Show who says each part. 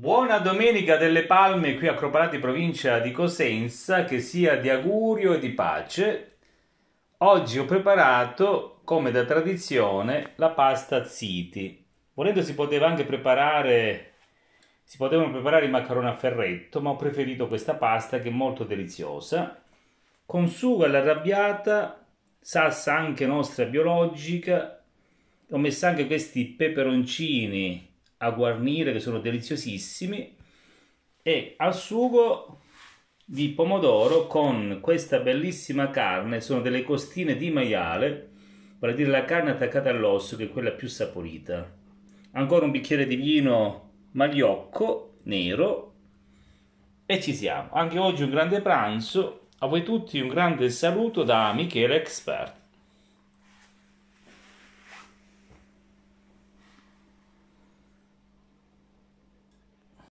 Speaker 1: Buona domenica delle palme qui a Croparati, provincia di Cosenza, che sia di augurio e di pace. Oggi ho preparato, come da tradizione, la pasta ziti. Volendo si poteva anche preparare, si potevano preparare i maccheroni a ferretto, ma ho preferito questa pasta che è molto deliziosa. Con sugo all'arrabbiata, salsa anche nostra biologica, ho messo anche questi peperoncini a guarnire che sono deliziosissimi e al sugo di pomodoro con questa bellissima carne, sono delle costine di maiale, vale a dire la carne attaccata all'osso che è quella più saporita. Ancora un bicchiere di vino magliocco nero e ci siamo. Anche oggi un grande pranzo. A voi tutti un grande saluto da Michele Expert.